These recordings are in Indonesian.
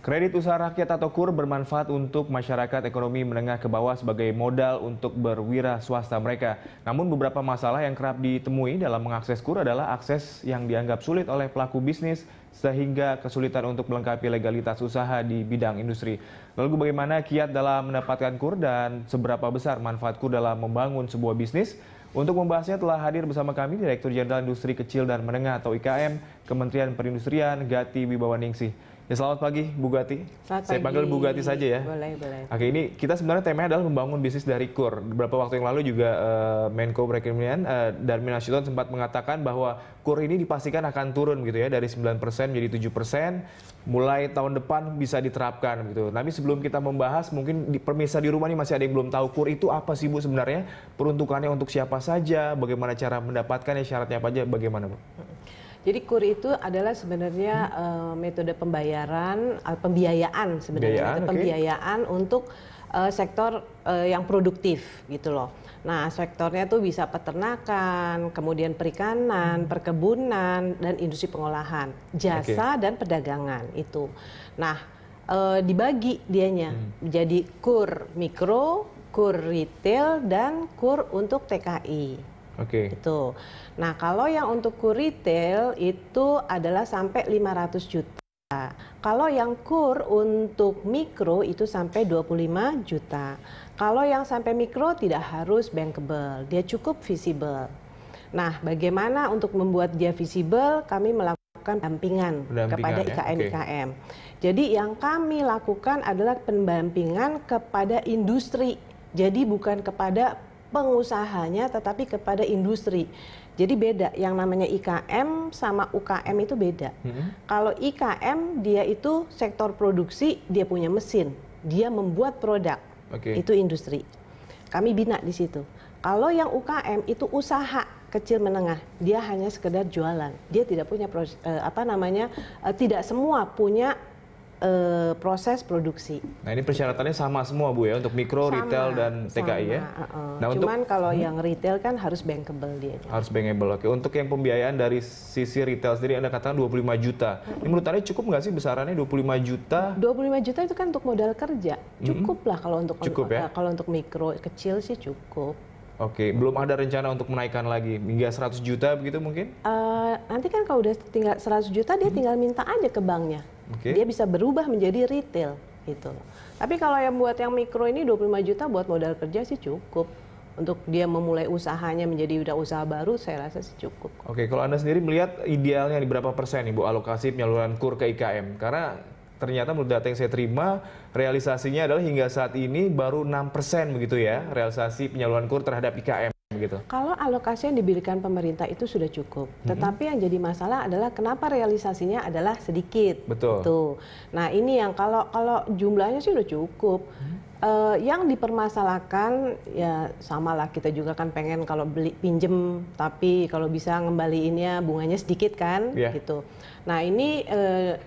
Kredit usaha rakyat atau KUR bermanfaat untuk masyarakat ekonomi menengah ke bawah sebagai modal untuk berwira swasta mereka. Namun beberapa masalah yang kerap ditemui dalam mengakses KUR adalah akses yang dianggap sulit oleh pelaku bisnis sehingga kesulitan untuk melengkapi legalitas usaha di bidang industri. Lalu bagaimana kiat dalam mendapatkan KUR dan seberapa besar manfaat KUR dalam membangun sebuah bisnis? Untuk membahasnya telah hadir bersama kami Direktur Jenderal Industri Kecil dan Menengah atau IKM, Kementerian Perindustrian, Gati Wibawaningsih. Ya selamat pagi Bugati. Selamat Saya pagi. panggil Bugati saja ya. Boleh, boleh. Oke, ini kita sebenarnya temanya adalah membangun bisnis dari kur. Beberapa waktu yang lalu juga uh, Menko Perekonomian uh, Darmin Nasution sempat mengatakan bahwa kur ini dipastikan akan turun gitu ya dari 9% menjadi 7% mulai tahun depan bisa diterapkan gitu. Tapi sebelum kita membahas mungkin di pemirsa di rumah ini masih ada yang belum tahu kur itu apa sih Bu sebenarnya? Peruntukannya untuk siapa saja? Bagaimana cara mendapatkannya? Syaratnya apa aja? Bagaimana Bu? Jadi kur itu adalah sebenarnya hmm. uh, metode pembayaran, uh, pembiayaan sebenarnya, pembiayaan, okay. pembiayaan untuk uh, sektor uh, yang produktif gitu loh. Nah, sektornya tuh bisa peternakan, kemudian perikanan, perkebunan, dan industri pengolahan, jasa okay. dan perdagangan itu. Nah, uh, dibagi dianya hmm. menjadi kur mikro, kur retail, dan kur untuk TKI. Oke. Okay. Itu. Nah, kalau yang untuk kur retail itu adalah sampai 500 juta. Kalau yang kur untuk mikro itu sampai 25 juta. Kalau yang sampai mikro tidak harus bankable, dia cukup visible. Nah, bagaimana untuk membuat dia visible? Kami melakukan pendampingan, kepada IKM-IKM. Ya? Okay. Jadi yang kami lakukan adalah pendampingan kepada industri. Jadi bukan kepada pengusahanya tetapi kepada industri. Jadi beda yang namanya IKM sama UKM itu beda. Hmm. Kalau IKM dia itu sektor produksi, dia punya mesin, dia membuat produk. Okay. Itu industri. Kami bina di situ. Kalau yang UKM itu usaha kecil menengah, dia hanya sekedar jualan. Dia tidak punya eh, apa namanya eh, tidak semua punya uh, proses produksi. Nah ini persyaratannya sama semua bu ya untuk mikro, sama, retail dan TKI sama, ya. Uh -uh. Nah cuman untuk, kalau hmm. yang retail kan harus bankable dia. Harus bankable. Oke untuk yang pembiayaan dari sisi retail sendiri anda katakan 25 juta. Ini menurut anda cukup nggak sih besarannya 25 juta? 25 juta itu kan untuk modal kerja. Cukup hmm. lah kalau untuk cukup, ya? kalau untuk mikro kecil sih cukup. Oke, okay. belum ada rencana untuk menaikkan lagi hingga 100 juta begitu mungkin? Uh, nanti kan kalau udah tinggal 100 juta dia hmm. tinggal minta aja ke banknya. Okay. Dia bisa berubah menjadi retail gitu. Tapi kalau yang buat yang mikro ini 25 juta buat modal kerja sih cukup. Untuk dia memulai usahanya menjadi udah usaha baru saya rasa sih cukup. Oke, kalau Anda sendiri melihat idealnya di berapa persen Ibu alokasi penyaluran KUR ke IKM? Karena ternyata menurut data yang saya terima realisasinya adalah hingga saat ini baru 6% begitu ya realisasi penyaluran kur terhadap IKM begitu. Kalau alokasi yang diberikan pemerintah itu sudah cukup, hmm. tetapi mm -hmm. yang jadi masalah adalah kenapa realisasinya adalah sedikit. Betul. Tuh. Gitu. Nah ini yang kalau kalau jumlahnya sih sudah cukup. Mm -hmm. Uh, yang dipermasalahkan ya sama lah kita juga kan pengen kalau beli pinjem tapi kalau bisa ngembaliinnya bunganya sedikit kan yeah. gitu. Nah ini uh,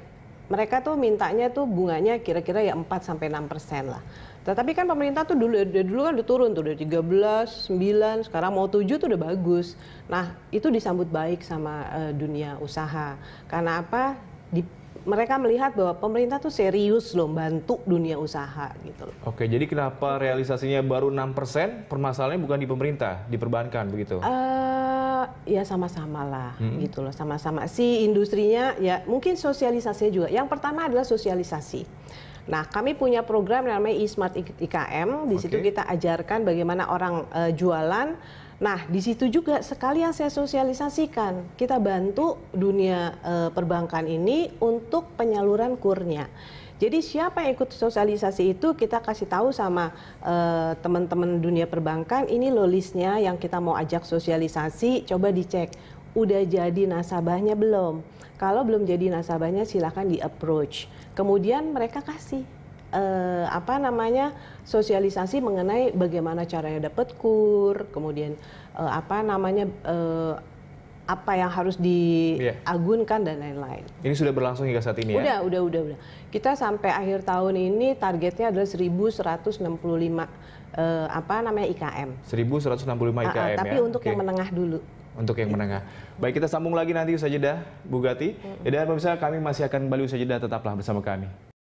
mereka tuh mintanya tuh bunganya kira-kira ya 4 sampai 6 persen lah. Tetapi kan pemerintah tuh dulu dulu kan udah turun tuh udah 13, 9, sekarang mau 7 tuh udah bagus. Nah, itu disambut baik sama uh, dunia usaha. Karena apa? Di mereka melihat bahwa pemerintah tuh serius loh bantu dunia usaha gitu loh. Oke, jadi kenapa realisasinya baru 6%? Permasalahannya bukan di pemerintah, di perbankan begitu. Uh, ya sama-sama lah hmm. gitu loh sama-sama si industrinya ya mungkin sosialisasinya juga yang pertama adalah sosialisasi nah kami punya program yang namanya e-smart IKM di okay. situ kita ajarkan bagaimana orang uh, jualan nah di situ juga sekalian saya sosialisasikan kita bantu dunia uh, perbankan ini untuk penyaluran kurnya jadi siapa yang ikut sosialisasi itu kita kasih tahu sama teman eh, teman-teman dunia perbankan ini loh listnya yang kita mau ajak sosialisasi coba dicek udah jadi nasabahnya belum. Kalau belum jadi nasabahnya silahkan di approach. Kemudian mereka kasih eh, apa namanya sosialisasi mengenai bagaimana caranya dapat kur, kemudian eh, apa namanya apa yang harus diagunkan dan lain-lain. Ini sudah berlangsung hingga saat ini ya? udah, ya? Udah, udah, udah. Kita sampai akhir tahun ini targetnya adalah 1165 eh, apa namanya IKM. 1165 IKM uh, uh, tapi ya. untuk okay. yang menengah dulu. Untuk yang menengah. Baik, kita sambung lagi nanti usaha jeda, Bu Gati. Dan pemirsa, kami masih akan kembali usaha jeda, tetaplah bersama kami.